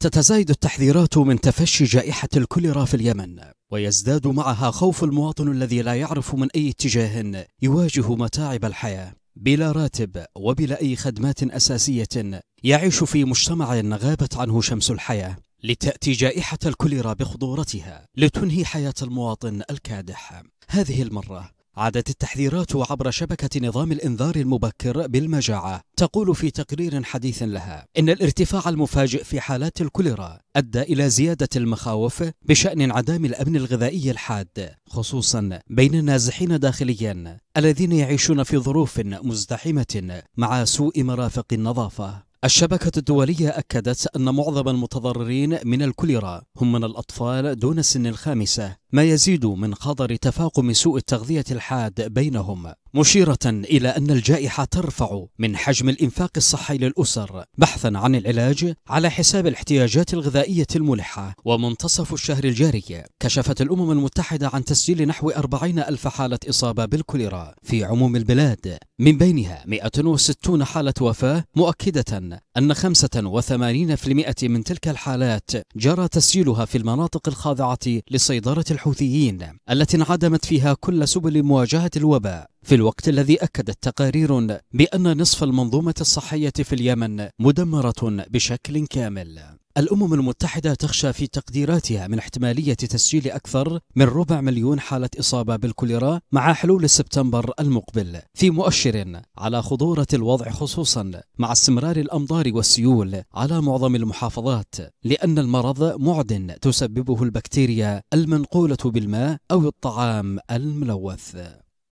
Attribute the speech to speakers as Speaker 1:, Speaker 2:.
Speaker 1: تتزايد التحذيرات من تفشي جائحة الكوليرا في اليمن ويزداد معها خوف المواطن الذي لا يعرف من أي اتجاه يواجه متاعب الحياة بلا راتب وبلا أي خدمات أساسية يعيش في مجتمع غابت عنه شمس الحياة لتأتي جائحة الكوليرا بخضورتها لتنهي حياة المواطن الكادح هذه المرة عادت التحذيرات عبر شبكة نظام الإنذار المبكر بالمجاعة تقول في تقرير حديث لها إن الارتفاع المفاجئ في حالات الكوليرا أدى إلى زيادة المخاوف بشأن انعدام الأمن الغذائي الحاد خصوصا بين النازحين داخليا الذين يعيشون في ظروف مزدحمة مع سوء مرافق النظافة الشبكة الدولية أكدت أن معظم المتضررين من الكوليرا هم من الأطفال دون سن الخامسة ما يزيد من خطر تفاقم سوء التغذية الحاد بينهم مشيرة إلى أن الجائحة ترفع من حجم الإنفاق الصحي للأسر بحثا عن العلاج على حساب الاحتياجات الغذائية الملحة ومنتصف الشهر الجاري كشفت الأمم المتحدة عن تسجيل نحو 40 ألف حالة إصابة بالكوليرا في عموم البلاد من بينها 160 حالة وفاة مؤكدة أن 85% من تلك الحالات جرى تسجيلها في المناطق الخاضعة لسيطرة الحوثيين التي انعدمت فيها كل سبل مواجهة الوباء في الوقت الذي أكدت تقارير بأن نصف المنظومة الصحية في اليمن مدمرة بشكل كامل الأمم المتحدة تخشى في تقديراتها من احتمالية تسجيل أكثر من ربع مليون حالة إصابة بالكوليرا مع حلول سبتمبر المقبل في مؤشر على خطورة الوضع خصوصا مع استمرار الأمطار والسيول على معظم المحافظات لأن المرض معدن تسببه البكتيريا المنقولة بالماء أو الطعام الملوث